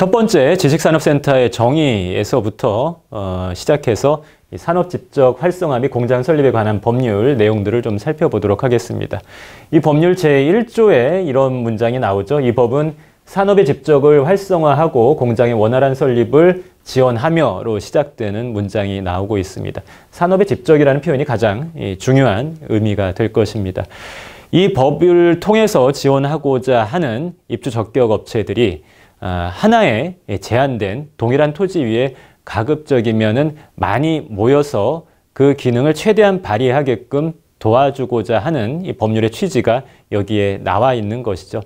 첫 번째 지식산업센터의 정의에서부터 어, 시작해서 이 산업집적 활성화 및 공장 설립에 관한 법률 내용들을 좀 살펴보도록 하겠습니다. 이 법률 제1조에 이런 문장이 나오죠. 이 법은 산업의 집적을 활성화하고 공장의 원활한 설립을 지원하며로 시작되는 문장이 나오고 있습니다. 산업의 집적이라는 표현이 가장 중요한 의미가 될 것입니다. 이 법을 통해서 지원하고자 하는 입주 적격 업체들이 어, 하나의 제한된 동일한 토지 위에 가급적이면은 많이 모여서 그 기능을 최대한 발휘하게끔 도와주고자 하는 이 법률의 취지가 여기에 나와 있는 것이죠.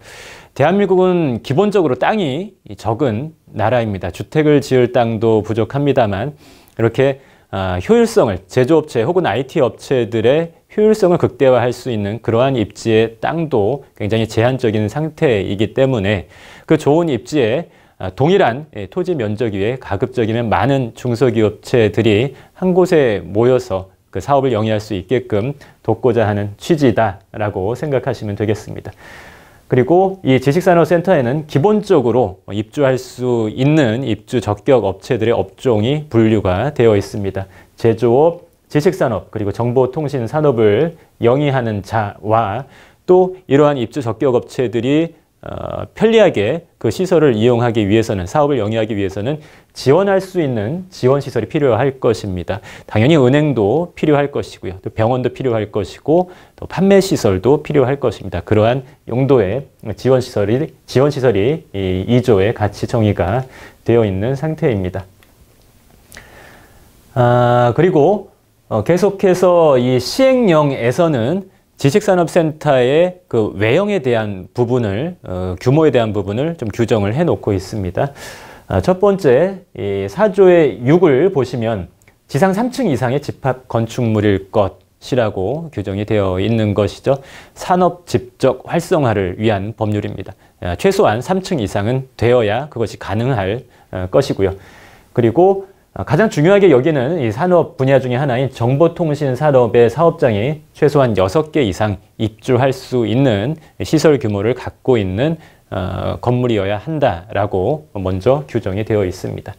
대한민국은 기본적으로 땅이 적은 나라입니다. 주택을 지을 땅도 부족합니다만 이렇게 어, 효율성을 제조업체 혹은 IT 업체들의 효율성을 극대화할 수 있는 그러한 입지의 땅도 굉장히 제한적인 상태이기 때문에 그 좋은 입지에 아, 동일한 예, 토지 면적 위에 가급적이면 많은 중소기업체들이 한 곳에 모여서 그 사업을 영위할 수 있게끔 돕고자 하는 취지다라고 생각하시면 되겠습니다. 그리고 이 지식산업센터에는 기본적으로 입주할 수 있는 입주 적격 업체들의 업종이 분류가 되어 있습니다. 제조업, 지식산업 그리고 정보통신 산업을 영위하는 자와 또 이러한 입주 적격 업체들이 어, 편리하게 그 시설을 이용하기 위해서는 사업을 영위하기 위해서는 지원할 수 있는 지원 시설이 필요할 것입니다. 당연히 은행도 필요할 것이고요. 또 병원도 필요할 것이고 또 판매 시설도 필요할 것입니다. 그러한 용도의 지원 시설이 지원 시설이 이 2조의 가치 정의가 되어 있는 상태입니다. 아, 그리고 어, 계속해서 이 시행령에서는 지식산업센터의 그 외형에 대한 부분을 어, 규모에 대한 부분을 좀 규정을 해놓고 있습니다. 어, 첫 번째 이 사조의 6을 보시면 지상 3층 이상의 집합 건축물일 것이라고 규정이 되어 있는 것이죠. 산업 집적 활성화를 위한 법률입니다. 아, 최소한 3층 이상은 되어야 그것이 가능할 어, 것이고요. 그리고 아, 가장 중요하게 여기는 이 산업 분야 중의 하나인 정보통신 산업의 사업장이 최소한 6개 이상 입주할 수 있는 시설 규모를 갖고 있는 어, 건물이어야 한다라고 먼저 규정이 되어 있습니다.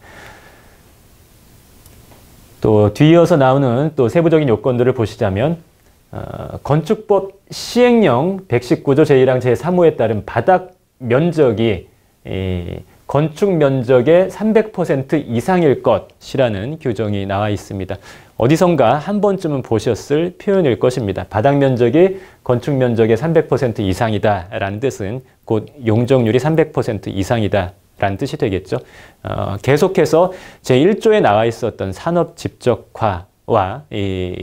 또 뒤이어서 나오는 또 세부적인 요건들을 보시자면 어, 건축법 시행령 119조 제1항 제3호에 따른 바닥 면적이 이, 건축 면적의 300% 이상일 것이라는 규정이 나와 있습니다. 어디선가 한 번쯤은 보셨을 표현일 것입니다. 바닥 면적이 건축 면적의 300% 이상이다 라는 뜻은 곧 용적률이 300% 이상이다 라는 뜻이 되겠죠. 어, 계속해서 제1조에 나와 있었던 산업 집적화 와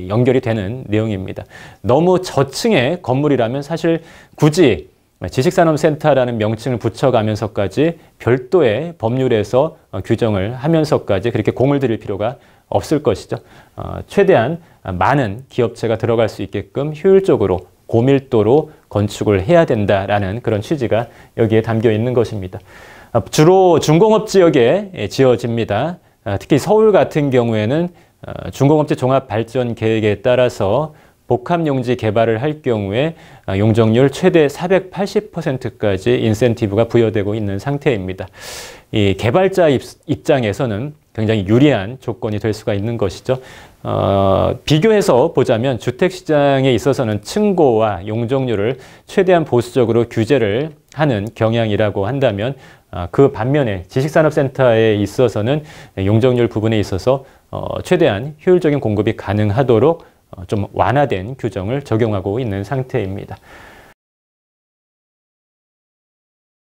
연결이 되는 내용입니다. 너무 저층의 건물이라면 사실 굳이 네, 지식산업센터라는 명칭을 붙여가면서까지 별도의 법률에서 어, 규정을 하면서까지 그렇게 공을 들일 필요가 없을 것이죠. 어, 최대한 많은 기업체가 들어갈 수 있게끔 효율적으로 고밀도로 건축을 해야 된다라는 그런 취지가 여기에 담겨 있는 것입니다. 어, 주로 중공업 지역에 예, 지어집니다. 특히 서울 같은 경우에는 중공업체 종합발전 계획에 따라서 복합용지 개발을 할 경우에 어, 용적률 최대 480%까지 인센티브가 부여되고 있는 상태입니다. 이 개발자 입장에서는 굉장히 유리한 조건이 될 수가 있는 것이죠. 어, 비교해서 보자면 주택시장에 있어서는 층고와 용적률을 최대한 보수적으로 규제를 하는 경향이라고 한다면 어, 그 반면에 지식산업센터에 있어서는 용적률 부분에 있어서 어, 최대한 효율적인 공급이 가능하도록 어, 좀 완화된 규정을 적용하고 있는 상태입니다.